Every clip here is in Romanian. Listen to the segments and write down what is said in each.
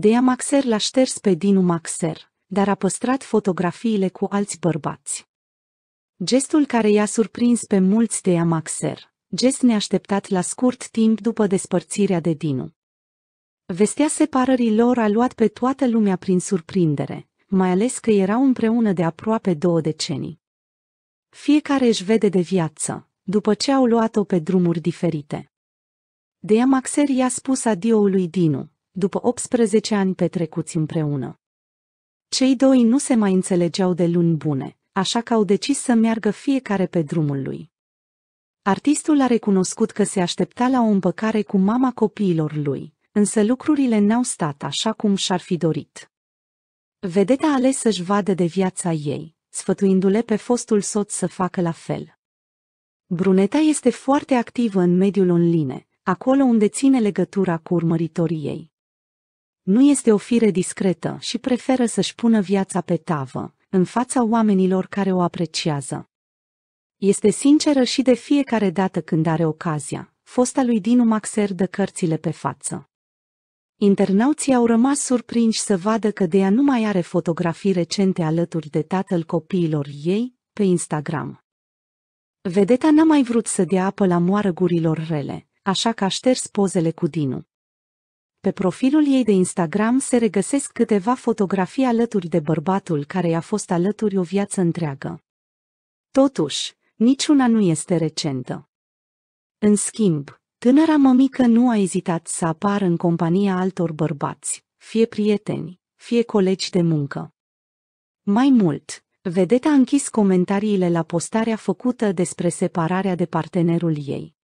Dea Maxer l-a șters pe Dinu Maxer, dar a păstrat fotografiile cu alți bărbați. Gestul care i-a surprins pe mulți Dea Maxer, gest neașteptat la scurt timp după despărțirea de Dinu. Vestea separării lor a luat pe toată lumea prin surprindere, mai ales că erau împreună de aproape două decenii. Fiecare își vede de viață, după ce au luat-o pe drumuri diferite. Dea Maxer i-a spus adio lui Dinu, după 18 ani petrecuți împreună. Cei doi nu se mai înțelegeau de luni bune, așa că au decis să meargă fiecare pe drumul lui. Artistul a recunoscut că se aștepta la o împăcare cu mama copiilor lui, însă lucrurile n-au stat așa cum și-ar fi dorit. Vedeta a ales să-și vadă de viața ei, sfătuindu-le pe fostul soț să facă la fel. Bruneta este foarte activă în mediul online, acolo unde ține legătura cu urmăritorii ei. Nu este o fire discretă și preferă să-și pună viața pe tavă, în fața oamenilor care o apreciază. Este sinceră și de fiecare dată când are ocazia, fosta lui Dinu Maxer dă cărțile pe față. Internauții au rămas surprinși să vadă că Dea nu mai are fotografii recente alături de tatăl copiilor ei pe Instagram. Vedeta n-a mai vrut să dea apă la moară gurilor rele, așa că a șters pozele cu Dinu pe profilul ei de Instagram se regăsesc câteva fotografii alături de bărbatul care i-a fost alături o viață întreagă. Totuși, niciuna nu este recentă. În schimb, tânăra mămică nu a ezitat să apară în compania altor bărbați, fie prieteni, fie colegi de muncă. Mai mult, vedeta a închis comentariile la postarea făcută despre separarea de partenerul ei.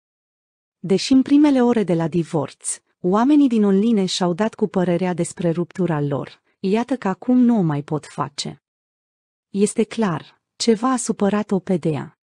Deși în primele ore de la divorț, Oamenii din online și-au dat cu părerea despre ruptura lor. Iată că acum nu o mai pot face. Este clar, ceva a supărat-o pe Dea.